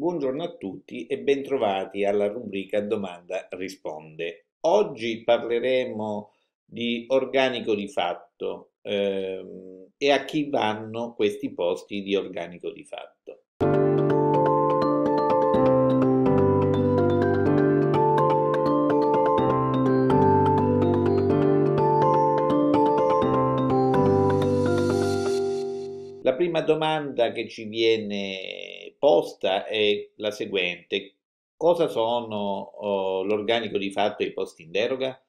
Buongiorno a tutti e bentrovati alla rubrica Domanda Risponde. Oggi parleremo di organico di fatto ehm, e a chi vanno questi posti di organico di fatto. La prima domanda che ci viene posta è la seguente. Cosa sono oh, l'organico di fatto e i posti in deroga?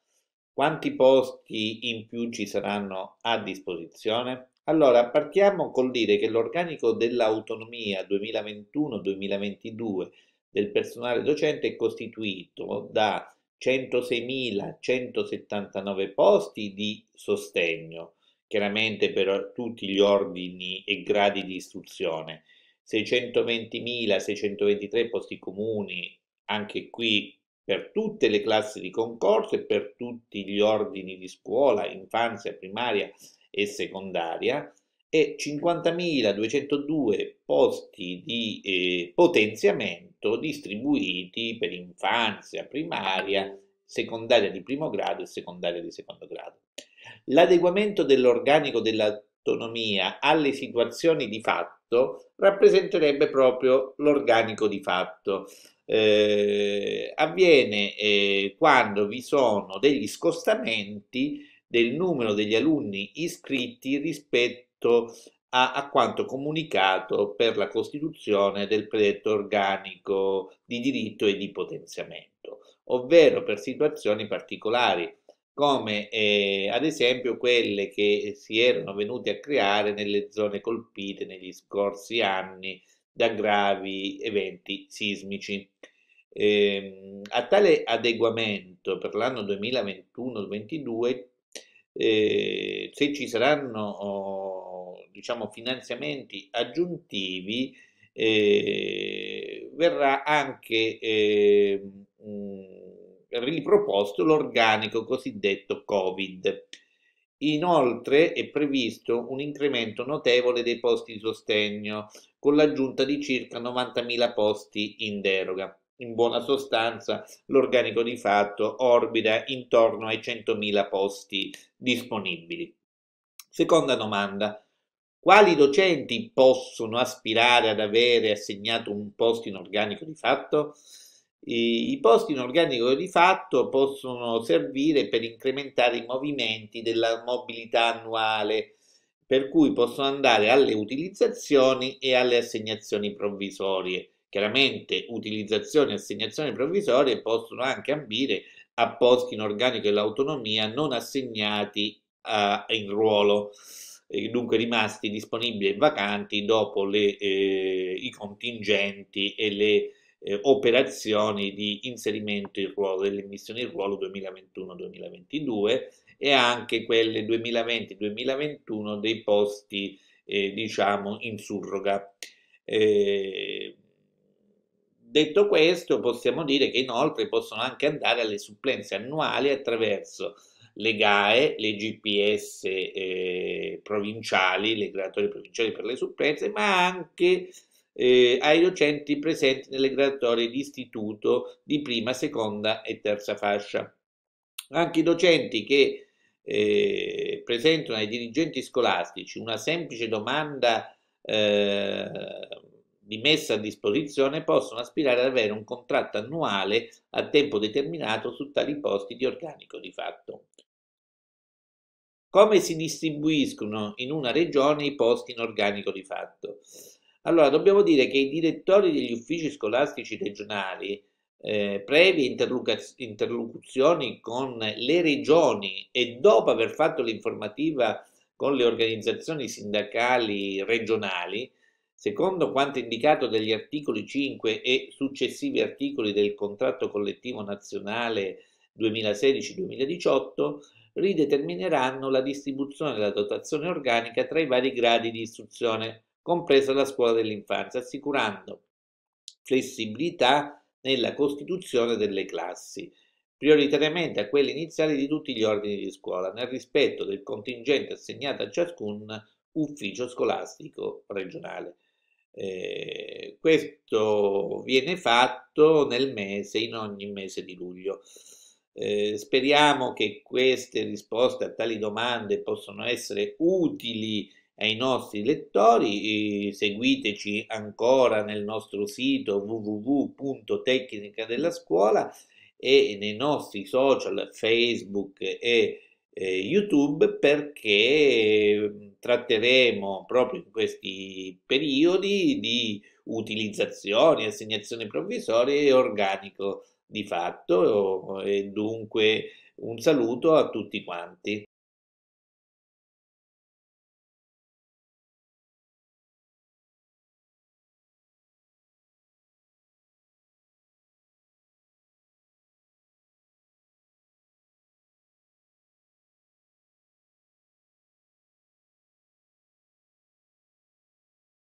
Quanti posti in più ci saranno a disposizione? Allora, partiamo col dire che l'organico dell'autonomia 2021-2022 del personale docente è costituito da 106.179 posti di sostegno, chiaramente per tutti gli ordini e gradi di istruzione, 620.623 posti comuni, anche qui per tutte le classi di concorso e per tutti gli ordini di scuola, infanzia, primaria e secondaria, e 50.202 posti di eh, potenziamento distribuiti per infanzia, primaria, secondaria di primo grado e secondaria di secondo grado. L'adeguamento dell'organico della autonomia alle situazioni di fatto rappresenterebbe proprio l'organico di fatto. Eh, avviene eh, quando vi sono degli scostamenti del numero degli alunni iscritti rispetto a, a, quanto comunicato per la costituzione del predetto organico di diritto e di potenziamento, ovvero per situazioni particolari come eh, ad esempio quelle che si erano venute a creare nelle zone colpite negli scorsi anni da gravi eventi sismici. Eh, a tale adeguamento per l'anno 2021-2022, eh, se ci saranno oh, diciamo, finanziamenti aggiuntivi, eh, verrà anche mh, ehm, riproposto l'organico cosiddetto Covid. Inoltre è previsto un incremento notevole dei posti di sostegno, con l'aggiunta di circa 90.000 posti in deroga. In buona sostanza, l'organico di fatto orbita intorno ai 100.000 posti disponibili. Seconda domanda. Quali docenti possono aspirare ad avere assegnato un posto in organico di fatto? I posti in organico di fatto possono servire per incrementare i movimenti della mobilità annuale, per cui possono andare alle utilizzazioni e alle assegnazioni provvisorie. Chiaramente utilizzazioni e assegnazioni provvisorie possono anche ambire a posti in organico e l'autonomia non assegnati a, in ruolo, dunque rimasti disponibili e vacanti dopo le, eh, i contingenti e le eh, operazioni di inserimento in ruolo, delle missioni in ruolo 2021-2022 e anche quelle 2020-2021 dei posti, eh, diciamo, in surroga. Eh, detto questo, possiamo dire che inoltre possono anche andare alle supplenze annuali attraverso le GAE, le GPS eh, provinciali, le creatorie provinciali per le supplenze, ma anche eh, ai docenti presenti nelle graduatorie di istituto di prima, seconda e terza fascia. Anche i docenti che eh, presentano ai dirigenti scolastici una semplice domanda eh, di messa a disposizione possono aspirare ad avere un contratto annuale a tempo determinato su tali posti di organico di fatto. Come si distribuiscono in una regione i posti in organico di fatto? Allora, dobbiamo dire che i direttori degli uffici scolastici regionali, eh, previe interlocuzioni con le regioni e dopo aver fatto l'informativa con le organizzazioni sindacali regionali, secondo quanto indicato dagli articoli 5 e successivi articoli del contratto collettivo nazionale 2016-2018, ridetermineranno la distribuzione della dotazione organica tra i vari gradi di istruzione compresa la scuola dell'infanzia, assicurando flessibilità nella costituzione delle classi, prioritariamente a quelle iniziali di tutti gli ordini di scuola, nel rispetto del contingente assegnato a ciascun ufficio scolastico regionale. Eh, questo viene fatto nel mese, in ogni mese di luglio. Eh, speriamo che queste risposte a tali domande possano essere utili ai nostri lettori, seguiteci ancora nel nostro sito www.tecnica e nei nostri social Facebook e YouTube perché mm, tratteremo proprio in questi periodi di utilizzazione, assegnazione provvisoria e organico di fatto e dunque un saluto a tutti quanti.